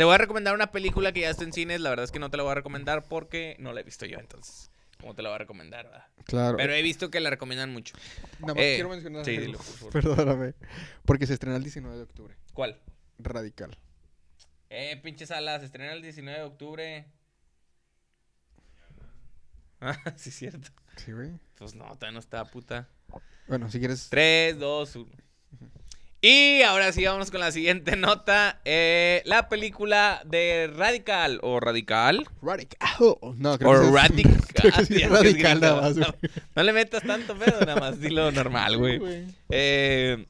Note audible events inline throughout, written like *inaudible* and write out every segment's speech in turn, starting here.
Te voy a recomendar una película que ya está en cines. La verdad es que no te la voy a recomendar porque no la he visto yo, entonces. ¿Cómo te la voy a recomendar? ¿verdad? Claro. Pero he visto que la recomiendan mucho. Nada más eh, quiero mencionar. Sí, dilo, por Perdóname. Porque se estrena el 19 de octubre. ¿Cuál? Radical. Eh, pinche sala, se estrena el 19 de octubre. *laughs* Ah, sí, cierto. Sí, güey. Pues no, todavía no está, puta. Bueno, si quieres. 3, 2, 1. Y ahora sí, vamos con la siguiente nota. Eh, la película de Radical o Radical. Radical. no, Radical. nada más. No, le metas tanto pedo, nada más. Dilo normal, güey. Eh,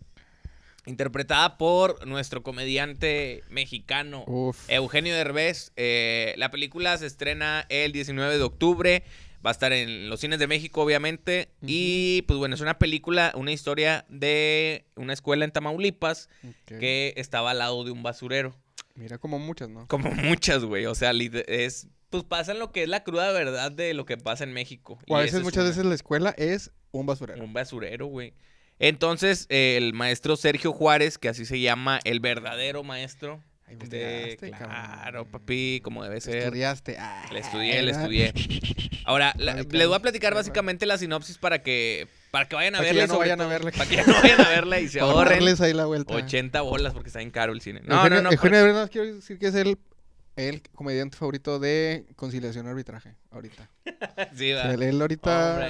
interpretada por nuestro comediante mexicano Eugenio Derbez. Eh, la película se estrena el 19 de octubre Va a estar en los cines de México, obviamente. Y pues bueno, es una película, una historia de una escuela en Tamaulipas que estaba al lado de un basurero. Mira, como muchas, ¿no? Como muchas, güey. O sea, es. Pues pasa lo que es la cruda verdad de lo que pasa en México. O a veces, muchas veces la escuela es un basurero. Un basurero, güey. Entonces, el maestro Sergio Juárez, que así se llama el verdadero maestro, este, claro, papi, como debe ser. Estudiaste. Ah, le estudié, le estudié. Ahora, les voy a platicar básicamente la sinopsis para que para que vayan a verla. Para que no vayan a verla. Para que no vayan a verla y se ahorren. ahí 80 bolas porque está en caro el cine. No, no, no. de verdad quiero decir que es el el comediante favorito de conciliación arbitraje ahorita. *laughs* sí, va. él ahorita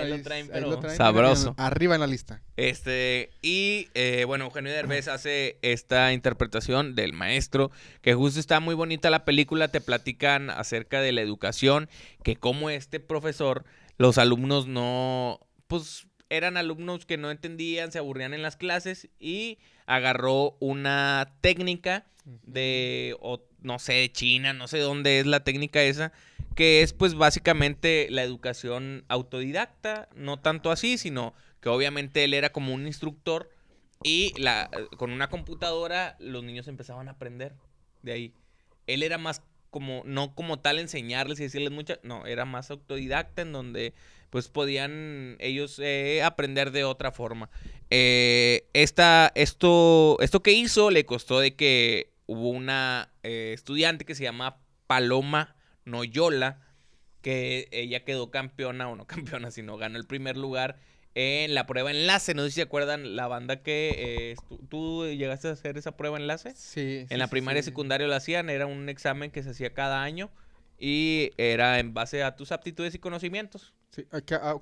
pero... sabroso. Arriba en la lista. Este, y eh, bueno, Eugenio Derbez hace esta interpretación del maestro, que justo está muy bonita la película, te platican acerca de la educación, que como este profesor, los alumnos no, pues eran alumnos que no entendían, se aburrían en las clases y agarró una técnica de, o, no sé, de China, no sé dónde es la técnica esa, que es pues básicamente la educación autodidacta, no tanto así, sino que obviamente él era como un instructor y la, eh, con una computadora los niños empezaban a aprender de ahí. Él era más como, no como tal enseñarles y decirles mucho, no, era más autodidacta en donde pues podían ellos eh, aprender de otra forma. Eh, esta, esto, esto que hizo le costó de que hubo una eh, estudiante que se llama Paloma Noyola, que ella quedó campeona, o no campeona, *laughs* sino ganó el primer lugar en la prueba enlace. No sé si se acuerdan la banda que eh, tú, llegaste a hacer esa prueba enlace. Sí. En la primaria y secundaria lo hacían, era un examen que se hacía cada año y era en base a tus aptitudes y conocimientos. Sí,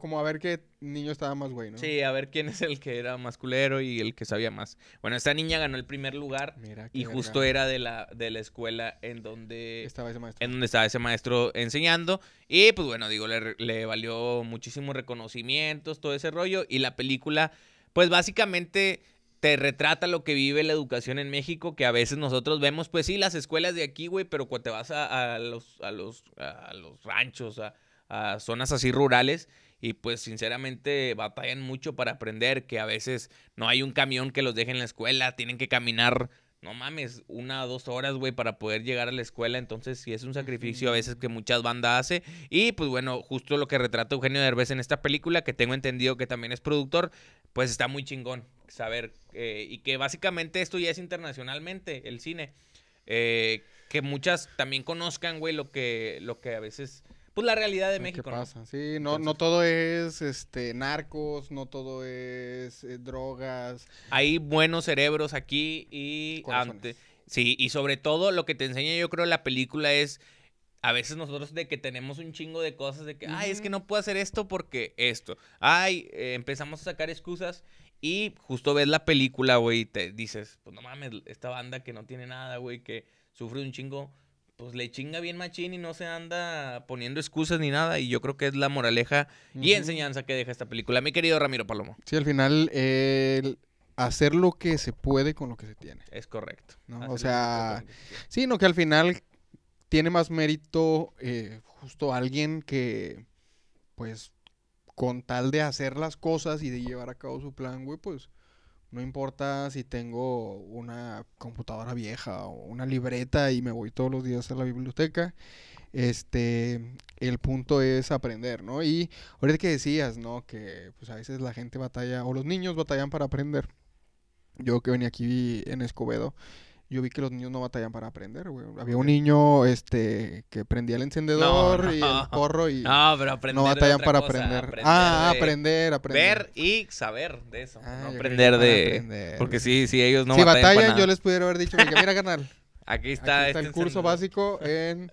como a ver qué niño estaba más güey, ¿no? Sí, a ver quién es el que era más culero y el que sabía más. Bueno, esta niña ganó el primer lugar y justo era de la, de la escuela en donde estaba ese maestro. En donde estaba ese maestro enseñando. Y pues bueno, digo, le, valió muchísimos reconocimientos, todo ese rollo. Y la película, pues básicamente te retrata lo que vive la educación en México, que a veces nosotros vemos, pues sí, las escuelas de aquí, güey, pero cuando te vas a los, a, los, a los ranchos, a a zonas así rurales y pues sinceramente batallan mucho para aprender, que a veces no hay un camión que los deje en la escuela, tienen que caminar, no mames, una o dos horas, güey, para poder llegar a la escuela, entonces sí es un sacrificio a veces que muchas bandas hace, y pues bueno, justo lo que retrata Eugenio Derbez en esta película, que tengo entendido que también es productor, pues está muy chingón saber, eh, y que básicamente esto ya es internacionalmente, el cine, eh, que muchas también conozcan, güey, lo que, lo que a veces pues la realidad de México. pasa? ¿no? Sí, no, no todo es este narcos, no todo es eh, drogas. Hay buenos cerebros aquí y Sí, y sobre todo lo que te enseña yo creo la película es a veces nosotros de que tenemos un chingo de cosas de que, ay, es que no puedo hacer esto porque esto. Ay, eh, empezamos a sacar excusas y justo ves la película, güey, y te dices, pues no mames, esta banda que no tiene nada, güey, que sufre un chingo pues le chinga bien machín y no se anda poniendo excusas ni nada. Y yo creo que es la moraleja y enseñanza que deja esta película. Mi querido Ramiro Palomo. Sí, al final, el hacer lo que se puede con lo que se tiene. Es correcto. O sea, sí, no, que al final tiene más mérito eh, justo alguien que, pues, con tal de hacer las cosas y de llevar a cabo su plan, güey, pues no importa si tengo una computadora vieja o una libreta y me voy todos los días a la biblioteca. Este, el punto es aprender, ¿no? Y ahorita que decías, ¿no? Que pues a veces la gente batalla o los niños batallan para aprender. Yo que venía aquí en Escobedo, yo vi que los niños no batallan para aprender, güey. Había un niño este que prendía el encendedor y el porro y no, *laughs* pero aprender no batallan para aprender. Ah, aprender, aprender. Ver y saber de eso, ah, no aprender de porque sí, sí ellos no si batallan. yo les pudiera haber dicho, mira, *laughs* canal, Aquí está, aquí está este el curso básico en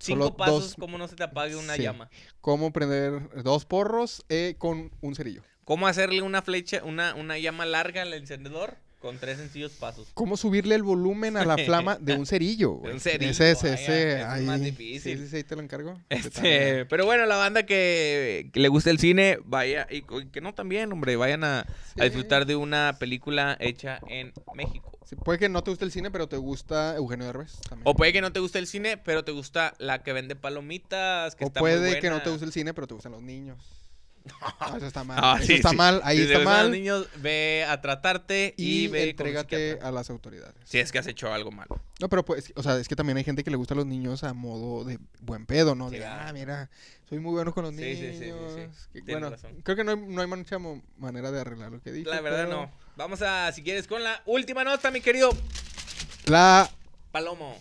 Cinco pasos, cómo no se te apague una llama. Cómo prender dos porros eh, con un cerillo. Cómo hacerle una flecha, una, una llama larga al encendedor con tres sencillos pasos. ¿Cómo subirle el volumen a la *laughs* flama de un cerillo? un cerillo. Ese, ese, Es más difícil. Sí, sí, ahí te lo encargo. Este, pero bueno, la banda que, le gusta el cine, vaya, y, que no también, hombre, vayan a, disfrutar de una película hecha en México. puede que no te guste el cine, pero te gusta Eugenio Derbez también. O puede que no te guste el cine, pero te gusta la que vende palomitas, que o puede que no te guste el cine, pero te gustan los niños. No, eso está mal. Ah, está mal. Ahí está mal. niños, ve a tratarte y, y entrégate a las autoridades. Si es que has hecho algo malo. No, pero pues, o sea, es que también hay gente que le gusta a los niños a modo de buen pedo, ¿no? de, ah, mira, soy muy bueno con los niños. Sí, sí, sí. Bueno, creo que no hay, mucha manera de arreglar lo que dije. La verdad, no. Vamos a, si quieres, con la última nota, mi querido. La. Palomo.